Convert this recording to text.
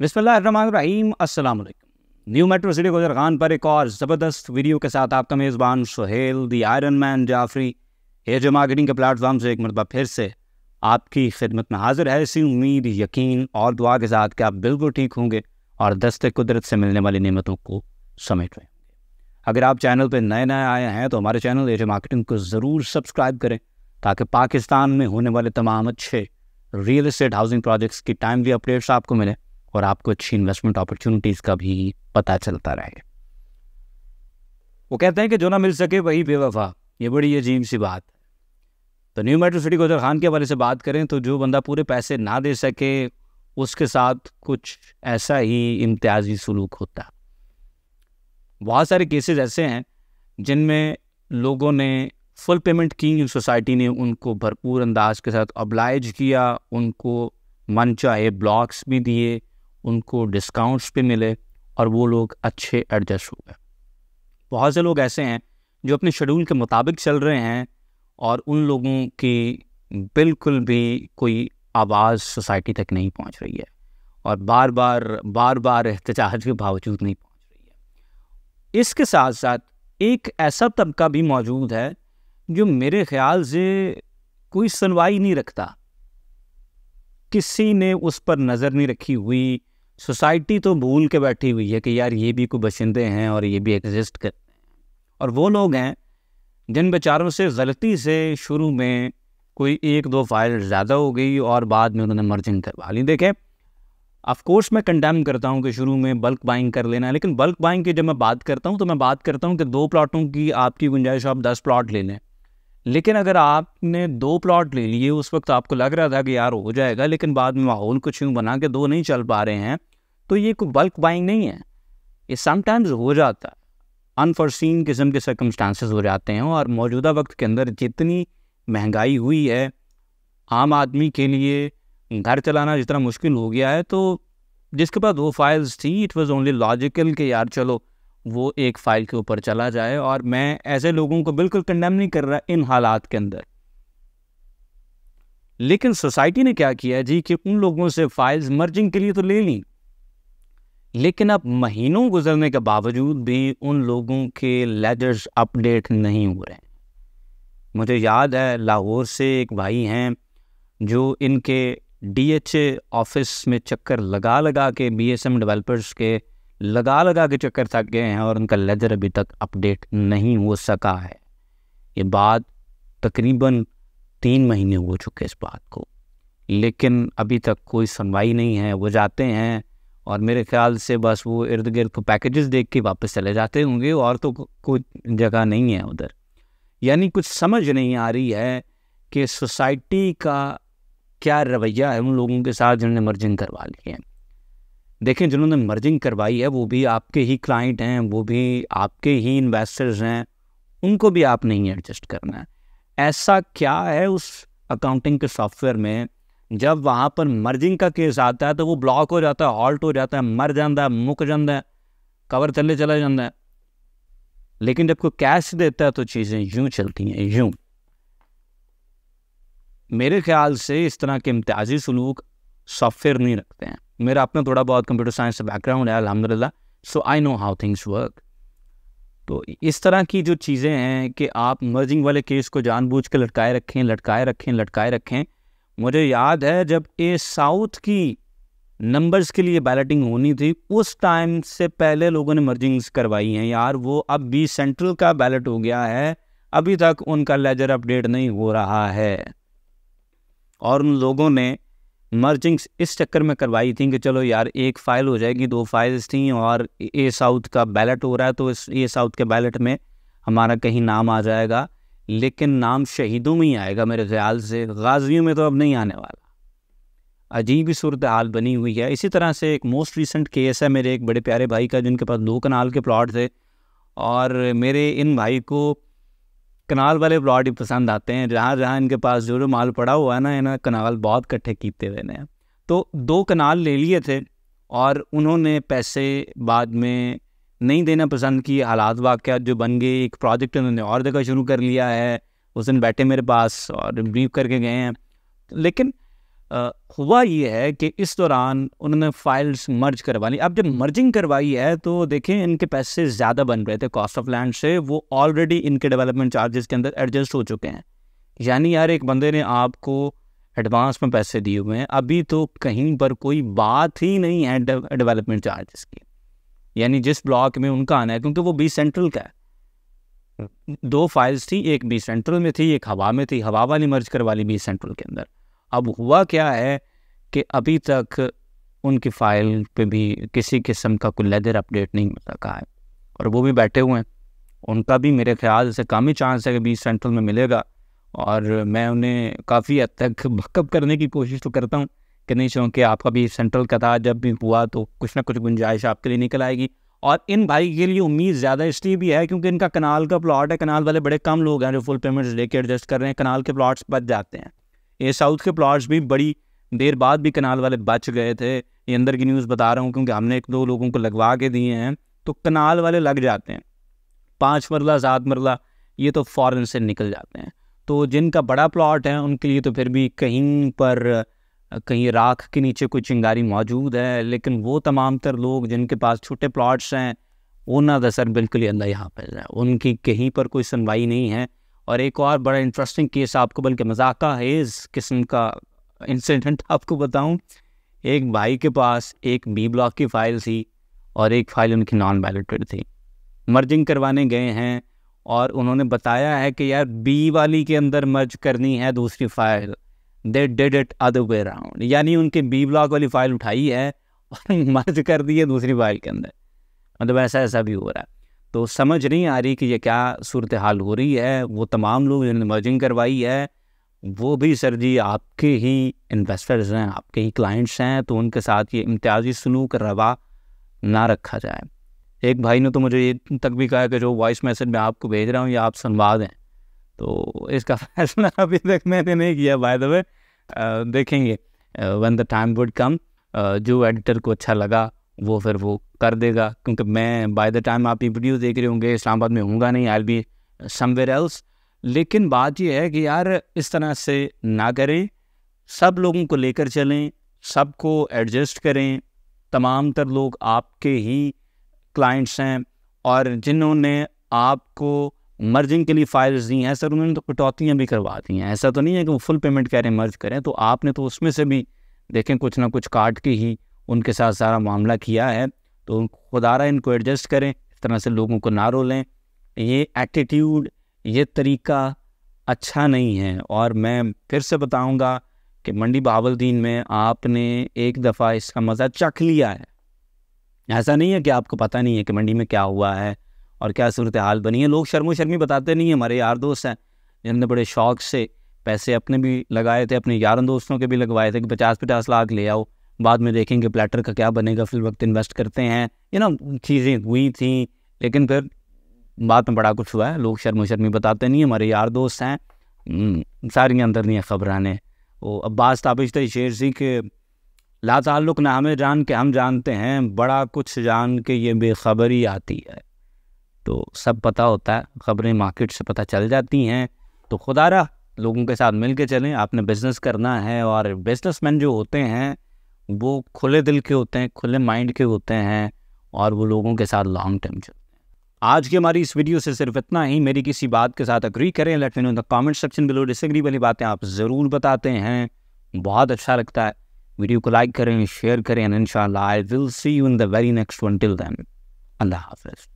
बिस्मिल्लाम अस्सलाम new metro city Khan पर एक और ज़बरदस्त वीडियो के साथ आपका मेज़बान Suhel the iron man Jafri जो मार्केटिंग के प्लेटफॉर्म से एक मरतबा फिर से आपकी खिदमत में हाजिर है ऐसी उम्मीद यकीन और दुआ के साथ कि आप बिल्कुल ठीक होंगे और दस्ते कुदरत से मिलने वाली नियमतों को समेट रहे अगर आप चैनल पर नए नए आए हैं तो हमारे चैनल जो मार्केटिंग को ज़रूर सब्सक्राइब करें ताकि पाकिस्तान में होने वाले तमाम अच्छे रियल इस्टेट हाउसिंग प्रोजेक्ट्स की टाइमली अपडेट्स आपको मिलें और आपको अच्छी इन्वेस्टमेंट अपॉर्चुनिटीज़ का भी पता चलता रहे वो कहते हैं कि जो ना मिल सके वही बेवफा ये बड़ी अजीब सी बात है तो new metro city Gujar Khan के हवाले से बात करें तो जो बंदा पूरे पैसे ना दे सके उसके साथ कुछ ऐसा ही इम्तियाजी सलूक होता बहुत सारे केसेस ऐसे हैं जिनमें लोगों ने फुल पेमेंट की सोसाइटी ने उनको भरपूर अंदाज के साथ अब्लाइज किया उनको मन चाहे ब्लॉक्स भी दिए उनको डिस्काउंट्स भी मिले और वो लोग अच्छे एडजस्ट हो गए बहुत से लोग ऐसे हैं जो अपने शेड्यूल के मुताबिक चल रहे हैं और उन लोगों की बिल्कुल भी कोई आवाज़ सोसाइटी तक नहीं पहुंच रही है और बार बार बार बार एहतजाज के बावजूद नहीं पहुंच रही है इसके साथ साथ एक ऐसा तबका भी मौजूद है जो मेरे ख्याल से कोई सुनवाई नहीं रखता किसी ने उस पर नज़र नहीं रखी हुई सोसाइटी तो भूल के बैठी हुई है कि यार ये भी कोई बशिंदे हैं और ये भी एग्जिस्ट करते हैं और वो लोग हैं जिन बेचारों से गलती से शुरू में कोई एक दो फाइल ज़्यादा हो गई और बाद में उन्होंने मर्जिंग करवा ली देखें अफकोर्स मैं कंडेम करता हूँ कि शुरू में बल्क बाइंग कर लेना लेकिन बल्क बाइंग की जब मैं बात करता हूँ तो मैं बात करता हूँ कि दो प्लाटों की आपकी गुंजाइश आप दस प्लाट ले लें लेकिन अगर आपने दो प्लाट ले लिए उस वक्त आपको लग रहा था कि यार हो जाएगा लेकिन बाद में माहौल कुछ यूँ बना के दो नहीं चल पा रहे हैं तो ये कोई बल्क बाइंग नहीं है ये समटाइम्स हो जाता है अनफॉर्सिन किस्म के सर्कमस्टांसिस हो जाते हैं और मौजूदा वक्त के अंदर जितनी महंगाई हुई है आम आदमी के लिए घर चलाना जितना मुश्किल हो गया है तो जिसके पास दो फाइल्स थी इट वाज ओनली लॉजिकल कि यार चलो वो एक फ़ाइल के ऊपर चला जाए और मैं ऐसे लोगों को बिल्कुल कंडेम नहीं कर रहा इन हालात के अंदर लेकिन सोसाइटी ने क्या किया जी कि उन लोगों से फाइल्स मर्जिंग के लिए तो ले ली लेकिन अब महीनों गुजरने के बावजूद भी उन लोगों के लेटर्स अपडेट नहीं हो रहे मुझे याद है लाहौर से एक भाई हैं जो इनके डीएचए ऑफिस में चक्कर लगा लगा के बीएसएम डेवलपर्स के लगा लगा के चक्कर थक गए हैं और उनका लेदर अभी तक अपडेट नहीं हो सका है ये बात तकरीबन तीन महीने हो चुके इस बात को लेकिन अभी तक कोई सुनवाई नहीं है वो जाते हैं और मेरे ख्याल से बस वो इर्द गिर्द को पैकेजेस देख के वापस चले जाते होंगे और तो कोई जगह नहीं है उधर यानी कुछ समझ नहीं आ रही है कि सोसाइटी का क्या रवैया है उन लोगों के साथ जिन्होंने मर्जिंग करवा ली है देखें जिन्होंने मर्जिंग करवाई है वो भी आपके ही क्लाइंट हैं वो भी आपके ही इन्वेस्टर्स हैं उनको भी आप नहीं एडजस्ट करना है ऐसा क्या है उस अकाउंटिंग के सॉफ्टवेयर में जब वहाँ पर मर्जिंग का केस आता है तो वो ब्लॉक हो जाता है हॉल्ट हो जाता है मर जाता है मुक जाता है कवर थले चला जाता है लेकिन जब कोई कैश देता है तो चीज़ें यूँ चलती हैं यूँ मेरे ख्याल से इस तरह के इम्तियाजी सलूक सॉफ्टवेयर नहीं रखते हैं मेरा अपना थोड़ा बहुत कंप्यूटर साइंस से बैकग्राउंड है अलहमदिल्ला so I know how things work तो इस तरह की जो चीज़ें हैं कि आप मर्जिंग वाले केस को जानबूझ के लटकाए रखें लटकाए रखें लटकाए रखें मुझे याद है जब ए साउथ की नंबर्स के लिए बैलेटिंग होनी थी उस टाइम से पहले लोगों ने मर्जिंग्स करवाई हैं यार वो अब भी सेंट्रल का बैलेट हो गया है अभी तक उनका लेजर अपडेट नहीं हो रहा है और उन लोगों ने मर्जिंग्स इस चक्कर में करवाई थी कि चलो यार एक फ़ाइल हो जाएगी दो फाइल्स थी और ए साउथ का बैलेट हो रहा है तो इस ए साउथ के बैलेट में हमारा कहीं नाम आ जाएगा लेकिन नाम शहीदों में ही आएगा मेरे ख्याल से गाजियों में तो अब नहीं आने वाला अजीब ही सूरत हाल बनी हुई है इसी तरह से एक मोस्ट रिसेंट केस है मेरे एक बड़े प्यारे भाई का जिनके पास दो कनाल के प्लाट थे और मेरे इन भाई को कनाल वाले प्लाट ही पसंद आते हैं जहाँ जहाँ इनके पास जो जो माल पड़ा हुआ है ना इन्हें कनाल बहुत इकट्ठे कीते हुए तो दो कनाल ले लिए थे और उन्होंने पैसे बाद में नहीं देना पसंद की हालात वाक़ जो बन गए एक प्रोजेक्ट उन्होंने और जगह शुरू कर लिया है उस दिन बैठे मेरे पास और ब्रीफ करके गए हैं लेकिन आ, हुआ ये है कि इस दौरान उन्होंने फाइल्स मर्ज करवा ली अब जब मर्जिंग करवाई है तो देखें इनके पैसे ज़्यादा बन रहे थे कॉस्ट ऑफ लैंड से वो ऑलरेडी इनके डेवलपमेंट चार्जेस के अंदर एडजस्ट हो चुके हैं यानी यार एक बंदे ने आपको एडवांस में पैसे दिए हुए हैं अभी तो कहीं पर कोई बात ही नहीं है डेवलपमेंट चार्जेस की यानी जिस ब्लॉक में उनका आना है क्योंकि वो बी सेंट्रल का है दो फाइल्स थी एक बी सेंट्रल में थी एक हवा में थी हवा वाली मर्ज करवा ली बी सेंट्रल के अंदर अब हुआ क्या है कि अभी तक उनकी फ़ाइल पे भी किसी किस्म का कोई लेदर अपडेट नहीं मिल रखा है और वो भी बैठे हुए हैं उनका भी मेरे ख्याल से कम ही चांस है कि बी सेंट्रल में मिलेगा और मैं उन्हें काफ़ी हद तक बकअप करने की कोशिश तो करता हूँ कि नहीं चूँकि आपका भी सेंट्रल का था जब भी हुआ तो कुछ ना कुछ गुंजाइश आपके लिए निकल आएगी और इन भाई के लिए उम्मीद ज़्यादा इसलिए भी है क्योंकि इनका कनाल का प्लाट है कनाल वाले बड़े कम लोग हैं जो फुल पेमेंट्स लेके एडजस्ट कर रहे हैं कनाल के प्लाट्स बच जाते हैं ये साउथ के प्लाट्स भी बड़ी देर बाद भी कनाल वाले बच गए थे ये अंदर की न्यूज़ बता रहा हूँ क्योंकि हमने एक दो लोगों को लगवा के दिए हैं तो कनाल वाले लग जाते हैं पाँच मरला सात मरला ये तो फ़ौरन से निकल जाते हैं तो जिनका बड़ा प्लाट है उनके लिए तो फिर भी कहीं पर कहीं राख के नीचे कोई चिंगारी मौजूद है लेकिन वो तमाम तर लोग जिनके पास छोटे प्लाट्स हैं उनका दसर बिल्कुल ही अंदर यहाँ पर है उनकी कहीं पर कोई सुनवाई नहीं है और एक और बड़ा इंटरेस्टिंग केस आपको बल्कि मजाक हेज किस्म का इंसिडेंट आपको बताऊँ एक भाई के पास एक बी ब्लॉक की फ़ाइल थी और एक फ़ाइल उनकी नॉन वैलिटेड थी मर्जिंग करवाने गए हैं और उन्होंने बताया है कि यार बी वाली के अंदर मर्ज करनी है दूसरी file they did it other way round यानी उनके बी ब्लॉक वाली फाइल उठाई है और मर्ज कर दी है दूसरी फाइल के अंदर मतलब ऐसा ऐसा भी हो रहा है तो समझ नहीं आ रही कि ये क्या सूरत हाल हो रही है वो तमाम लोग जिन्होंने मर्जिंग करवाई है वो भी सर जी आपके ही इन्वेस्टर्स हैं आपके ही क्लाइंट्स हैं तो उनके साथ ये इम्तियाजी सलूक रवा ना रखा जाए एक भाई ने तो मुझे ये तक भी कहा कि जो वॉइस मैसेज मैं आपको भेज रहा हूँ या आप सुनवा दें तो इसका फैसला अभी तक मैंने नहीं किया बाय द वे देखेंगे when the time would come जो एडिटर को अच्छा लगा वो फिर वो कर देगा क्योंकि मैं बाय द टाइम आप ये वीडियो देख रहे होंगे इस्लामाबाद में होऊंगा नहीं आई बी समवेयर एल्स लेकिन बात यह है कि यार इस तरह से ना करें सब लोगों को लेकर चलें सबको एडजस्ट करें तमाम तर लोग आपके ही क्लाइंट्स हैं और जिन्होंने आपको मर्जिंग के लिए फाइल्स दी हैं सर उन्होंने तो कटौतियाँ भी करवा दी हैं ऐसा तो नहीं है कि वो फुल पेमेंट कह रहे हैं मर्ज करें तो आपने तो उसमें से भी देखें कुछ ना कुछ काट के ही उनके साथ सारा मामला किया है तो खुदारा इनको एडजस्ट करें इस तरह से लोगों को ना रोलें ये एटीट्यूड ये तरीका अच्छा नहीं है और मैं फिर से बताऊंगा कि मंडी बावलदीन में आपने एक दफ़ा इसका मज़ा चख लिया है ऐसा नहीं है कि आपको पता नहीं है कि मंडी में क्या हुआ है और क्या सूरत हाल बनी है लोग शर्मो शर्मी बताते नहीं हैं हमारे यार दोस्त हैं जिनने बड़े शौक से पैसे अपने भी लगाए थे अपने यारों दोस्तों के भी लगवाए थे कि पचास पचास लाख ले आओ बाद में देखेंगे प्लेटर का क्या बनेगा फिर वक्त इन्वेस्ट करते हैं ये ना चीज़ें हुई थी लेकिन फिर बाद में बड़ा कुछ हुआ है लोग शर्मो शर्मी बताते नहीं हमारे यार दोस्त हैं हम्म, सारी अंदर नहीं खबर आने वो अब्बास ताबिश तो शेर सी के ला ताल्लुक ना हमें जान के हम जानते हैं बड़ा कुछ जान के ये बेखबरी आती है तो सब पता होता है ख़बरें मार्केट से पता चल जाती हैं तो खुदा रहा लोगों के साथ मिल के चलें आपने बिज़नेस करना है और बिजनेसमैन जो होते हैं वो खुले दिल के होते हैं खुले माइंड के होते हैं और वो लोगों के साथ लॉन्ग टर्म चलते हैं आज की हमारी इस वीडियो से सिर्फ इतना ही मेरी किसी बात के साथ अग्री करें let me know the comment section below disagree वाली बातें आप ज़रूर बताते हैं बहुत अच्छा लगता है वीडियो को लाइक करें शेयर करें and I will see you in the very next one till then अल्लाह हाफिज़